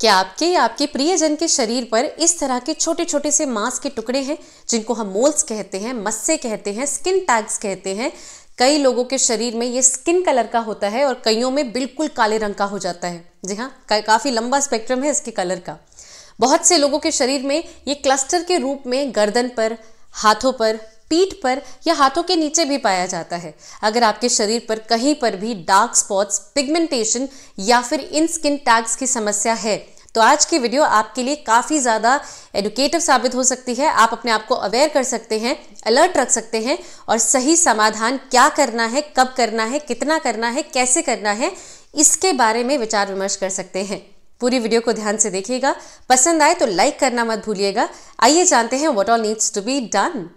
क्या आपके या आपके प्रियजन के शरीर पर इस तरह के छोटे छोटे से मांस के टुकड़े हैं जिनको हम मोल्स कहते हैं मस्से कहते हैं स्किन टैग्स कहते हैं कई लोगों के शरीर में ये स्किन कलर का होता है और कईयों में बिल्कुल काले रंग का हो जाता है जी हाँ का, काफ़ी लंबा स्पेक्ट्रम है इसके कलर का बहुत से लोगों के शरीर में ये क्लस्टर के रूप में गर्दन पर हाथों पर पीठ पर या हाथों के नीचे भी पाया जाता है अगर आपके शरीर पर कहीं पर भी डार्क स्पॉट्स पिगमेंटेशन या फिर इन स्किन टैग्स की समस्या है तो आज की वीडियो आपके लिए काफ़ी ज़्यादा एडुकेटिव साबित हो सकती है आप अपने आप को अवेयर कर सकते हैं अलर्ट रख सकते हैं और सही समाधान क्या करना है कब करना है कितना करना है कैसे करना है इसके बारे में विचार विमर्श कर सकते हैं पूरी वीडियो को ध्यान से देखिएगा पसंद आए तो लाइक करना मत भूलिएगा आइए जानते हैं what all needs to be done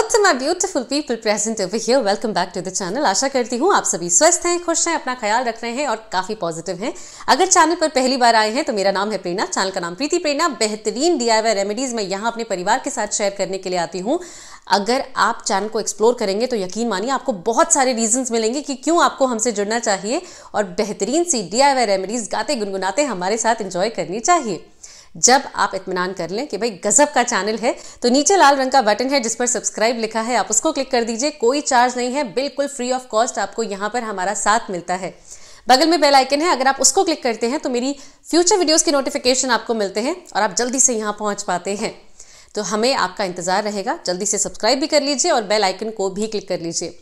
Hello to my people people present over here. Welcome back to the आशा करती हूँ आप सभी स्वस्थ हैं खुश हैं अपना ख्याल रख रहे हैं और काफ़ी पॉजिटिव हैं अगर चैनल पर पहली बार आए हैं तो मेरा नाम है प्रेरणा चैनल का नाम प्रीति प्रेरणा बेहतरीन डी रेमेडीज़ मैं यहाँ अपने परिवार के साथ शेयर करने के लिए आती हूँ अगर आप चैनल को एक्सप्लोर करेंगे तो यकीन मानिए आपको बहुत सारे रीजंस मिलेंगे कि क्यों आपको हमसे जुड़ना चाहिए और बेहतरीन सी डी रेमेडीज़ गाते गुनगुनाते हमारे साथ एंजॉय करनी चाहिए जब आप इतमान कर लें कि भाई गज़ब का चैनल है तो नीचे लाल रंग का बटन है जिस पर सब्सक्राइब लिखा है आप उसको क्लिक कर दीजिए कोई चार्ज नहीं है बिल्कुल फ्री ऑफ कॉस्ट आपको यहाँ पर हमारा साथ मिलता है बगल में बेल आइकन है अगर आप उसको क्लिक करते हैं तो मेरी फ्यूचर वीडियोस की नोटिफिकेशन आपको मिलते हैं और आप जल्दी से यहाँ पहुँच पाते हैं तो हमें आपका इंतज़ार रहेगा जल्दी से सब्सक्राइब भी कर लीजिए और बेल आइकन को भी क्लिक कर लीजिए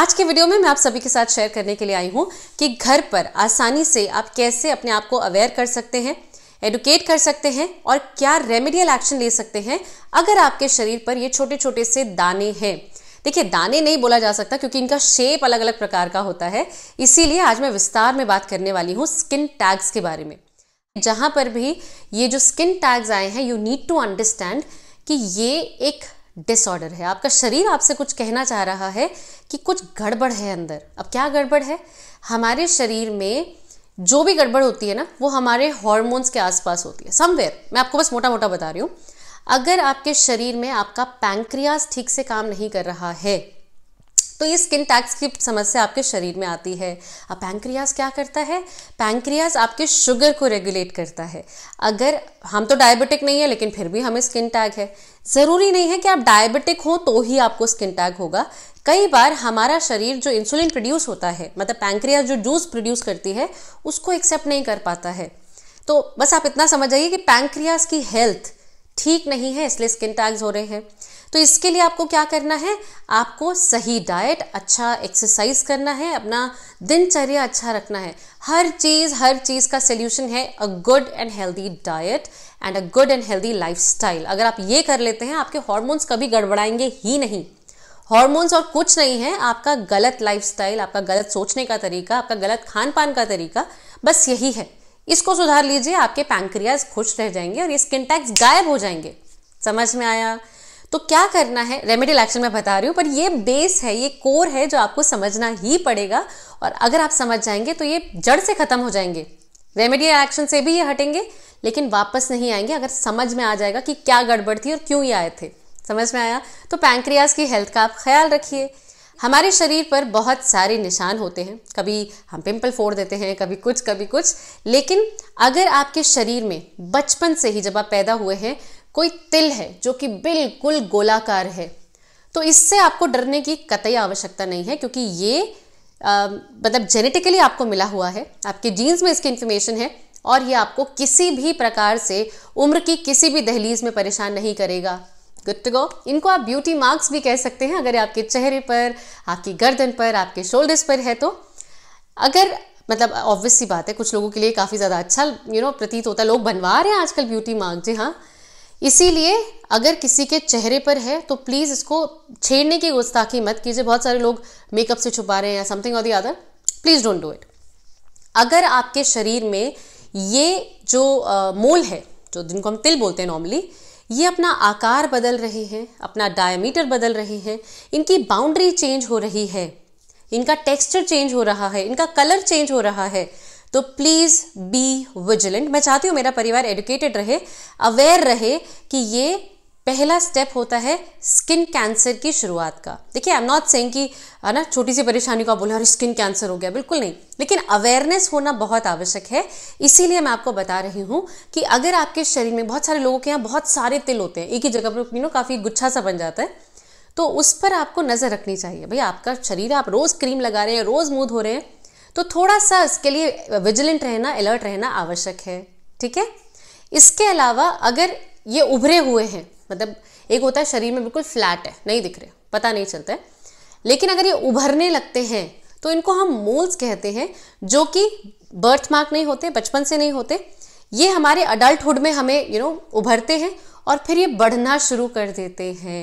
आज के वीडियो में मैं आप सभी के साथ शेयर करने के लिए आई हूँ कि घर पर आसानी से आप कैसे अपने आप को अवेयर कर सकते हैं एडुकेट कर सकते हैं और क्या रेमेडियल एक्शन ले सकते हैं अगर आपके शरीर पर ये छोटे छोटे से दाने हैं देखिए दाने नहीं बोला जा सकता क्योंकि इनका शेप अलग अलग प्रकार का होता है इसीलिए आज मैं विस्तार में बात करने वाली हूँ स्किन टैग्स के बारे में जहाँ पर भी ये जो स्किन टैग्स आए हैं यू नीड टू अंडरस्टैंड कि ये एक डिसऑर्डर है आपका शरीर आपसे कुछ कहना चाह रहा है कि कुछ गड़बड़ है अंदर अब क्या गड़बड़ है हमारे शरीर में जो भी गड़बड़ होती है ना वो हमारे हॉर्मोन्स के आसपास होती है समवेयर मैं आपको बस मोटा मोटा बता रही हूँ अगर आपके शरीर में आपका पैंक्रियाज ठीक से काम नहीं कर रहा है तो ये स्किन टैक्स की समस्या आपके शरीर में आती है अब पैंक्रियाज क्या करता है पैंक्रियाज आपके शुगर को रेगुलेट करता है अगर हम तो डायबिटिक नहीं है लेकिन फिर भी हमें स्किन टैग है ज़रूरी नहीं है कि आप डायबिटिक हो तो ही आपको स्किन टैग होगा कई बार हमारा शरीर जो इंसुलिन प्रोड्यूस होता है मतलब पैंक्रिया जो जूस प्रोड्यूस करती है उसको एक्सेप्ट नहीं कर पाता है तो बस आप इतना समझ जाइए कि पैंक्रियाज की हेल्थ ठीक नहीं है इसलिए स्किन टैग्स हो रहे हैं तो इसके लिए आपको क्या करना है आपको सही डाइट अच्छा एक्सरसाइज करना है अपना दिनचर्या अच्छा रखना है हर चीज़ हर चीज़ का सोल्यूशन है a good and healthy diet and a good and healthy life अगर आप ये कर लेते हैं आपके हॉर्मोन्स कभी गड़बड़ाएंगे ही नहीं हॉर्मोन्स और कुछ नहीं है आपका गलत लाइफस्टाइल आपका गलत सोचने का तरीका आपका गलत खान पान का तरीका बस यही है इसको सुधार लीजिए आपके पैंक्रियाज खुश रह जाएंगे और ये स्किन टैक्स गायब हो जाएंगे समझ में आया तो क्या करना है रेमेडियल एक्शन में बता रही हूँ पर ये बेस है ये कोर है जो आपको समझना ही पड़ेगा और अगर आप समझ जाएंगे तो ये जड़ से ख़त्म हो जाएंगे रेमेडियल एक्शन से भी ये हटेंगे लेकिन वापस नहीं आएंगे अगर समझ में आ जाएगा कि क्या गड़बड़ थी और क्यों ये आए थे समझ में आया तो पैंक्रियाज की हेल्थ का आप ख्याल रखिए हमारे शरीर पर बहुत सारे निशान होते हैं कभी हम पिंपल फोड़ देते हैं कभी कुछ कभी कुछ लेकिन अगर आपके शरीर में बचपन से ही जब आप पैदा हुए हैं कोई तिल है जो कि बिल्कुल गोलाकार है तो इससे आपको डरने की कतई आवश्यकता नहीं है क्योंकि ये मतलब जेनेटिकली आपको मिला हुआ है आपके जीन्स में इसकी इन्फॉर्मेशन है और ये आपको किसी भी प्रकार से उम्र की किसी भी दहलीज में परेशान नहीं करेगा गुड टू गो इनको आप ब्यूटी मार्क्स भी कह सकते हैं अगर आपके चेहरे पर आपकी गर्दन पर आपके शोल्डर्स पर है तो अगर मतलब ऑब्वियस सी बात है कुछ लोगों के लिए काफ़ी ज़्यादा अच्छा यू you नो know, प्रतीत होता है लोग बनवा रहे हैं आजकल ब्यूटी मार्क जी हाँ इसीलिए अगर किसी के चेहरे पर है तो प्लीज़ इसको छेड़ने की गुस्ताखी मत कीजिए बहुत सारे लोग मेकअप से छुपा रहे हैं या समथिंग और the other please don't do it अगर आपके शरीर में ये जो आ, मोल है जो जिनको हम तिल बोलते हैं नॉर्मली ये अपना आकार बदल रहे हैं अपना डायमीटर बदल रहे हैं इनकी बाउंड्री चेंज हो रही है इनका टेक्सचर चेंज हो रहा है इनका कलर चेंज हो रहा है तो प्लीज़ बी विजिलेंट मैं चाहती हूँ मेरा परिवार एडुकेटेड रहे अवेयर रहे कि ये पहला स्टेप होता है स्किन कैंसर की शुरुआत का देखिए आई एम नॉट सेइंग कि है ना छोटी सी परेशानी को आप बोले अरे स्किन कैंसर हो गया बिल्कुल नहीं लेकिन अवेयरनेस होना बहुत आवश्यक है इसीलिए मैं आपको बता रही हूँ कि अगर आपके शरीर में बहुत सारे लोगों के यहाँ बहुत सारे तिल होते हैं एक ही जगह पर यू नो काफ़ी गुच्छा सा बन जाता है तो उस पर आपको नज़र रखनी चाहिए भाई आपका शरीर आप रोज़ क्रीम लगा रहे हैं रोज़ मुँह धो रहे हैं तो थोड़ा सा इसके लिए विजिलेंट रहना अलर्ट रहना आवश्यक है ठीक है इसके अलावा अगर ये उभरे हुए हैं मतलब एक होता है शरीर में बिल्कुल फ्लैट है नहीं दिख रहे पता नहीं चलता है लेकिन अगर ये उभरने लगते हैं तो इनको हम मोल्स कहते हैं जो कि बर्थ मार्क नहीं होते बचपन से नहीं होते ये हमारे अडल्टहुड में हमें यू you नो know, उभरते हैं और फिर ये बढ़ना शुरू कर देते हैं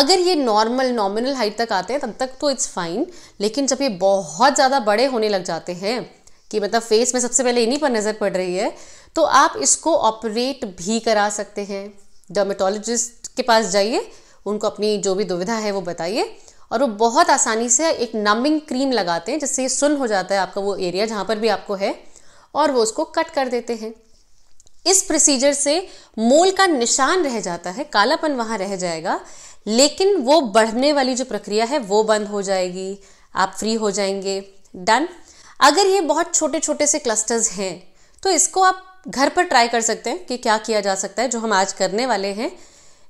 अगर ये नॉर्मल नॉमिनल हाइट तक आते हैं तब तक तो इट्स फाइन लेकिन जब ये बहुत ज़्यादा बड़े होने लग जाते हैं कि मतलब फेस में सबसे पहले इन्हीं पर नज़र पड़ रही है तो आप इसको ऑपरेट भी करा सकते हैं डर्मेटोलॉजिस्ट के पास जाइए उनको अपनी जो भी दुविधा है वो बताइए और वो बहुत आसानी से एक नमिंग क्रीम लगाते हैं जिससे ये सुन हो जाता है आपका वो एरिया जहाँ पर भी आपको है और वो उसको कट कर देते हैं इस प्रोसीजर से मोल का निशान रह जाता है कालापन वहाँ रह जाएगा लेकिन वो बढ़ने वाली जो प्रक्रिया है वो बंद हो जाएगी आप फ्री हो जाएंगे डन अगर ये बहुत छोटे छोटे से क्लस्टर्स हैं तो इसको आप घर पर ट्राई कर सकते हैं कि क्या किया जा सकता है जो हम आज करने वाले हैं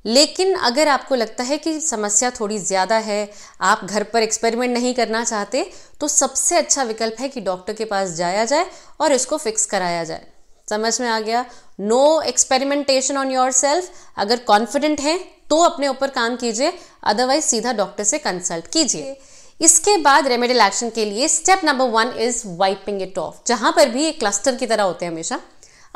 लेकिन अगर आपको लगता है कि समस्या थोड़ी ज़्यादा है आप घर पर एक्सपेरिमेंट नहीं करना चाहते तो सबसे अच्छा विकल्प है कि डॉक्टर के पास जाया जाए और इसको फिक्स कराया जाए समझ में आ गया no experimentation on yourself अगर कॉन्फिडेंट हैं तो अपने ऊपर काम कीजिए अदरवाइज सीधा डॉक्टर से कंसल्ट कीजिए इसके बाद रेमेडियल एक्शन के लिए step number one is wiping it off जहां पर भी एक क्लस्टर की तरह होते हैं हमेशा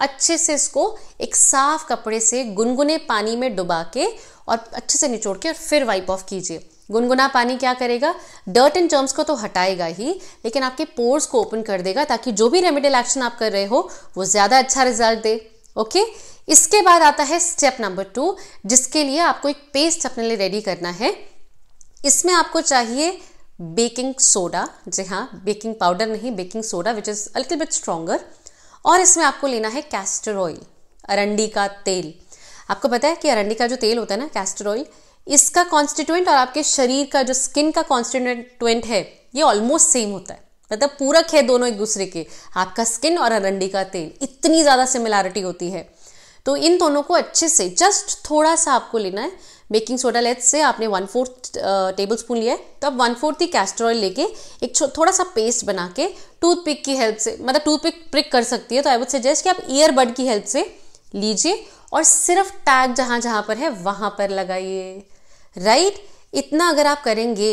अच्छे से इसको एक साफ कपड़े से गुनगुने पानी में डुबा के और अच्छे से निचोड़ के और फिर वाइप ऑफ कीजिए गुनगुना पानी क्या करेगा डर्ट एंड जर्म्स को तो हटाएगा ही लेकिन आपके पोर्स को ओपन कर देगा ताकि जो भी रेमेडियल एक्शन आप कर रहे हो वो ज़्यादा अच्छा रिजल्ट दे ओके इसके बाद आता है स्टेप नंबर टू जिसके लिए आपको एक पेस्ट अपने लिए रेडी करना है इसमें आपको चाहिए बेकिंग सोडा जी हाँ बेकिंग पाउडर नहीं baking soda which is a little bit stronger और इसमें आपको लेना है कैस्टर ऑयल अरंडी का तेल आपको पता है कि अरंडी का जो तेल होता है ना कैस्टर ऑयल इसका कॉन्स्टिटेंट और आपके शरीर का जो स्किन का कॉन्स्टिटेंट है ये ऑलमोस्ट सेम होता है मतलब पूरक है दोनों एक दूसरे के आपका स्किन और अरंडी का तेल इतनी ज़्यादा सिमिलैरिटी होती है तो इन दोनों को अच्छे से जस्ट थोड़ा सा आपको लेना है बेकिंग सोडा लेट्स से आपने वन फोर्थ टेबल स्पून लिया है तो अब वन फोर्थ ही कैस्टर ऑयल लेके एक थोड़ा सा पेस्ट बना के टूथपिक की हेल्प से मतलब टूथपिक प्रिक कर सकती है तो आई वुड सजेस्ट कि आप ईयरबड की हेल्प से लीजिए और सिर्फ टैग जहाँ जहाँ पर है वहाँ पर लगाइए राइट इतना अगर आप करेंगे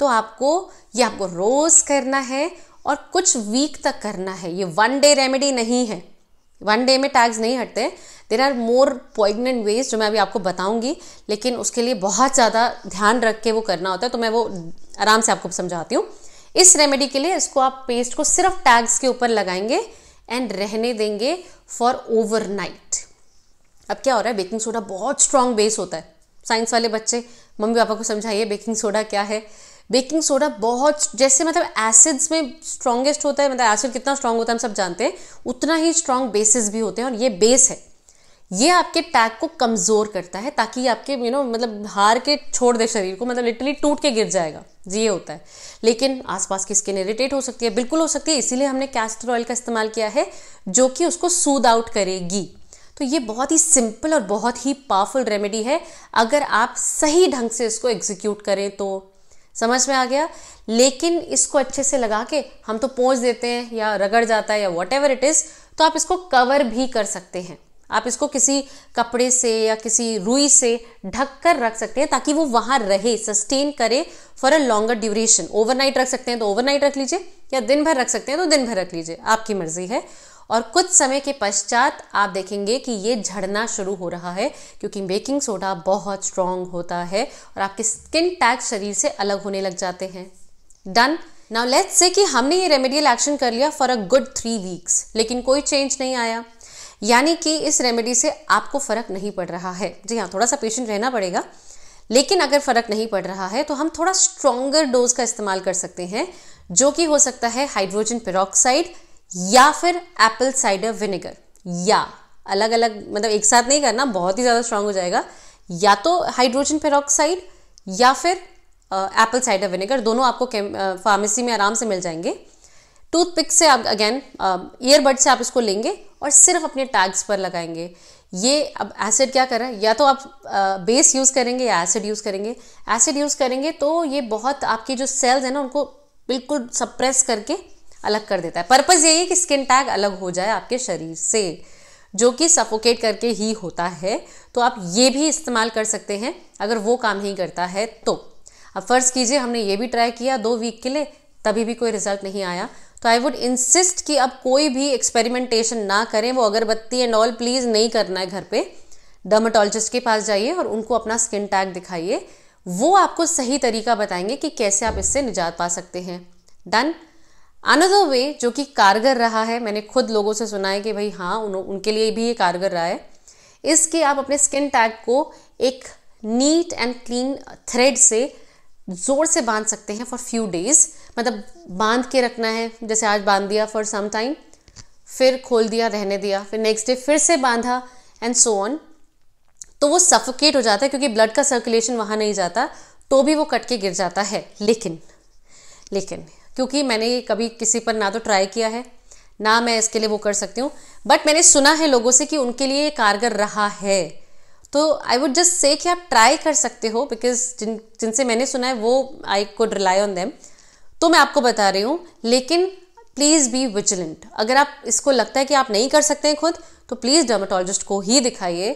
तो आपको ये आपको रोज़ करना है और कुछ वीक तक करना है ये वन डे रेमेडी नहीं है वन डे में टैग्स नहीं हटते there are more poignant ways जो मैं अभी आपको बताऊंगी लेकिन उसके लिए बहुत ज़्यादा ध्यान रख के वो करना होता है तो मैं वो आराम से आपको समझाती हूँ इस रेमेडी के लिए इसको आप पेस्ट को सिर्फ टैग्स के ऊपर लगाएंगे एंड रहने देंगे फॉर ओवर अब क्या हो रहा है बेकिंग सोडा बहुत स्ट्रांग बेस होता है साइंस वाले बच्चे मम्मी पापा को समझाइए बेकिंग सोडा क्या है बेकिंग सोडा बहुत जैसे मतलब एसिड्स में स्ट्रॉन्गेस्ट होता है मतलब एसिड कितना स्ट्रांग होता है हम सब जानते हैं उतना ही स्ट्रांग बेसिस भी होते हैं और ये बेस है ये आपके पैक को कमज़ोर करता है ताकि आपके यू नो मतलब हार के छोड़ दे शरीर को मतलब लिटरली टूट के गिर जाएगा जी ये होता है लेकिन आसपास की स्किन इरिटेट हो सकती है बिल्कुल हो सकती है इसीलिए हमने कैस्टर ऑयल का इस्तेमाल किया है जो कि उसको सूद आउट करेगी तो ये बहुत ही सिंपल और बहुत ही पावरफुल रेमेडी है अगर आप सही ढंग से इसको एग्जीक्यूट करें तो समझ में आ गया लेकिन इसको अच्छे से लगा के हम तो पोंछ देते हैं या रगड़ जाता है या वॉट एवर इट इज़ तो आप इसको कवर भी कर सकते हैं आप इसको किसी कपड़े से या किसी रुई से ढक कर रख सकते हैं ताकि वो वहां रहे सस्टेन करे for a longer duration overnight रख सकते हैं तो ओवरनाइट रख लीजिए या दिन भर रख सकते हैं तो दिन भर रख लीजिए आपकी मर्जी है और कुछ समय के पश्चात आप देखेंगे कि ये झड़ना शुरू हो रहा है क्योंकि बेकिंग सोडा बहुत स्ट्रांग होता है और आपके स्किन टैग शरीर से अलग होने लग जाते हैं डन नाउ लेट्स से कि हमने ये रेमेडियल एक्शन कर लिया for a good three weeks लेकिन कोई चेंज नहीं आया यानी कि इस रेमेडी से आपको फ़र्क नहीं पड़ रहा है जी हाँ थोड़ा सा पेशेंट रहना पड़ेगा लेकिन अगर फ़र्क नहीं पड़ रहा है तो हम थोड़ा स्ट्रोंगर डोज का इस्तेमाल कर सकते हैं जो कि हो सकता है हाइड्रोजन पेरोक्साइड या फिर एप्पल साइडर विनेगर या अलग अलग मतलब एक साथ नहीं करना बहुत ही ज़्यादा स्ट्रांग हो जाएगा या तो हाइड्रोजन पेरोक्साइड या फिर एप्पल साइडर विनेगर दोनों आपको फार्मेसी में आराम से मिल जाएंगे टूथपिक से आप अगेन ईयरबड से आप इसको लेंगे और सिर्फ अपने टैग्स पर लगाएंगे ये अब एसिड क्या कर रहा है या तो आप आ, बेस यूज़ करेंगे या एसिड यूज़ करेंगे एसिड यूज़ करेंगे तो ये बहुत आपकी जो सेल्स है ना उनको बिल्कुल सप्रेस करके अलग कर देता है पर्पज़ यही है कि स्किन टैग अलग हो जाए आपके शरीर से जो कि सफोकेट करके ही होता है तो आप ये भी इस्तेमाल कर सकते हैं अगर वो काम नहीं करता है तो अब फ़र्ज़ कीजिए हमने ये भी ट्राई किया दो वीक के लिए तभी भी कोई रिजल्ट नहीं आया तो आई वुड इंसिस्ट कि अब कोई भी एक्सपेरिमेंटेशन ना करें वो अगरबत्ती एंड ऑल प्लीज़ नहीं करना है घर पे डर्माटोलॉजिस्ट के पास जाइए और उनको अपना स्किन टैग दिखाइए वो आपको सही तरीका बताएंगे कि कैसे आप इससे निजात पा सकते हैं डन अनदर वे जो कि कारगर रहा है मैंने खुद लोगों से सुना है कि भाई हाँ उन, उनके लिए भी ये कारगर रहा है इसके आप अपने स्किन टैग को एक नीट एंड क्लीन थ्रेड से ज़ोर से बांध सकते हैं फॉर फ्यू डेज़ मतलब बांध के रखना है जैसे आज बांध दिया फॉर सम टाइम फिर खोल दिया रहने दिया फिर नेक्स्ट डे फिर से बांधा एंड सो ऑन तो वो सफोकेट हो जाता है क्योंकि ब्लड का सर्कुलेशन वहाँ नहीं जाता तो भी वो कट के गिर जाता है लेकिन लेकिन क्योंकि मैंने कभी किसी पर ना तो ट्राई किया है ना मैं इसके लिए वो कर सकती हूँ बट मैंने सुना है लोगों से कि उनके लिए कारगर रहा है तो आई वुड जस्ट से कि आप ट्राई कर सकते हो बिकॉज जिन जिनसे मैंने सुना है वो I could rely on them तो मैं आपको बता रही हूँ लेकिन प्लीज़ बी विजिलेंट अगर आप इसको लगता है कि आप नहीं कर सकते हैं खुद तो प्लीज़ डर्माटोलॉजिस्ट को ही दिखाइए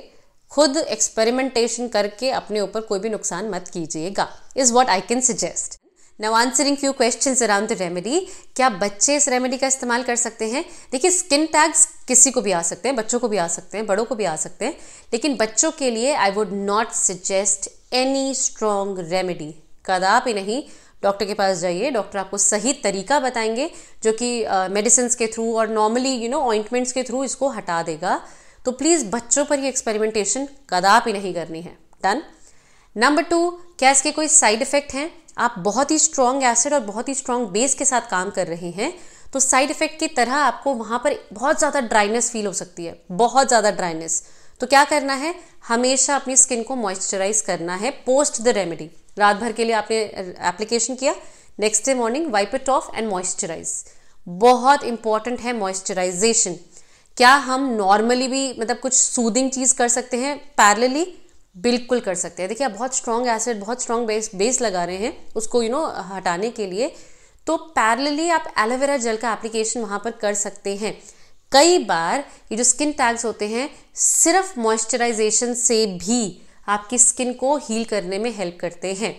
खुद एक्सपेरिमेंटेशन करके अपने ऊपर कोई भी नुकसान मत कीजिएगा is what I can suggest now answering few question around the remedy क्या बच्चे इस रेमेडी का इस्तेमाल कर सकते हैं देखिए स्किन टैग्स किसी को भी आ सकते हैं बच्चों को भी आ सकते हैं बड़ों को भी आ सकते हैं लेकिन बच्चों के लिए I would not suggest any strong remedy कदापि नहीं डॉक्टर के पास जाइए डॉक्टर आपको सही तरीका बताएंगे जो कि मेडिसिन के थ्रू और नॉर्मली यू नो ऑइंटमेंट्स के थ्रू इसको हटा देगा तो प्लीज़ बच्चों पर ये एक्सपेरिमेंटेशन कदापि नहीं करनी है डन नंबर टू क्या इसके कोई साइड इफेक्ट हैं आप बहुत ही स्ट्रॉन्ग एसिड और बहुत ही स्ट्रॉन्ग बेस के साथ काम कर रहे हैं तो साइड इफेक्ट की तरह आपको वहाँ पर बहुत ज़्यादा ड्राइनेस फील हो सकती है बहुत ज़्यादा ड्राइनेस तो क्या करना है हमेशा अपनी स्किन को मॉइस्चराइज करना है पोस्ट द रेमेडी रात भर के लिए आपने एप्लीकेशन किया next day morning wipe it off and moisturise बहुत इंपॉर्टेंट है मॉइस्चराइजेशन क्या हम नॉर्मली भी मतलब कुछ सूदिंग चीज़ कर सकते हैं पैरेलली बिल्कुल कर सकते हैं देखिए आप बहुत स्ट्रॉन्ग एसिड बहुत स्ट्रॉन्ग बेस बेस लगा रहे हैं उसको यू you नो know, हटाने के लिए तो पैरेलली आप एलोवेरा जेल का एप्लीकेशन वहाँ पर कर सकते हैं कई बार ये जो स्किन टैग्स होते हैं सिर्फ मॉइस्चराइजेशन से भी आपकी स्किन को हील करने में हेल्प करते हैं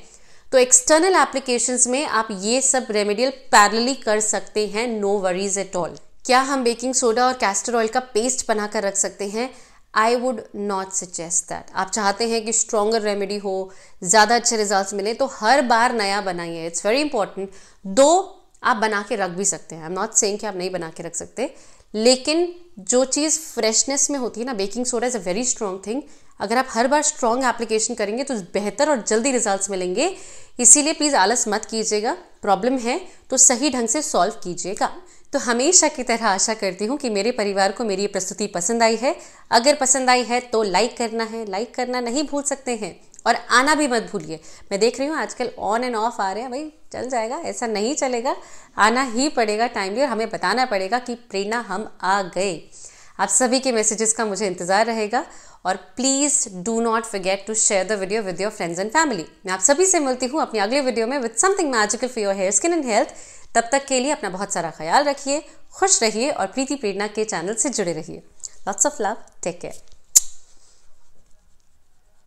तो एक्सटर्नल एप्लीकेशंस में आप ये सब रेमेडियल पैरली कर सकते हैं नो वरीज एट ऑल क्या हम बेकिंग सोडा और कैस्टर ऑयल का पेस्ट बनाकर रख सकते हैं I would not suggest that आप चाहते हैं कि स्ट्रॉगर रेमेडी हो ज़्यादा अच्छे रिजल्ट मिले तो हर बार नया बनाइए इट्स वेरी इंपॉर्टेंट दो आप बना के रख भी सकते हैं आई एम नॉट सेइंग कि आप नहीं बना के रख सकते लेकिन जो चीज़ फ्रेशनेस में होती है ना baking soda is a very strong thing अगर आप हर बार स्ट्रॉन्ग एप्लीकेशन करेंगे तो बेहतर और जल्दी रिजल्ट्स मिलेंगे इसीलिए प्लीज़ आलस मत कीजिएगा प्रॉब्लम है तो सही ढंग से सॉल्व कीजिएगा तो हमेशा की तरह आशा करती हूँ कि मेरे परिवार को मेरी ये प्रस्तुति पसंद आई है अगर पसंद आई है तो लाइक करना है लाइक करना नहीं भूल सकते हैं और आना भी मत भूलिए मैं देख रही हूँ आजकल ऑन एंड ऑफ आ रहे हैं भाई चल जाएगा ऐसा नहीं चलेगा आना ही पड़ेगा टाइमली और हमें बताना पड़ेगा कि प्रेरणा हम आ गए आप सभी के मैसेजेस का मुझे इंतज़ार रहेगा और please do not forget to share the video with your friends and family मैं आप सभी से मिलती हूँ अपनी अगले वीडियो में with something magical for your hair skin and health तब तक के लिए अपना बहुत सारा ख्याल रखिए खुश रहिए और प्रीति प्रेरणा के चैनल से जुड़े रहिए lots of love take care